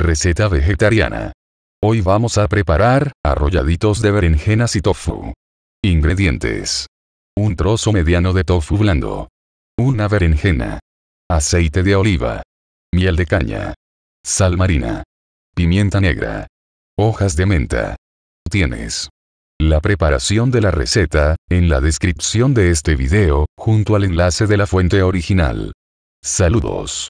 Receta vegetariana. Hoy vamos a preparar arrolladitos de berenjenas y tofu. Ingredientes. Un trozo mediano de tofu blando. Una berenjena. Aceite de oliva. Miel de caña. Sal marina. Pimienta negra. Hojas de menta. Tienes la preparación de la receta, en la descripción de este video, junto al enlace de la fuente original. Saludos.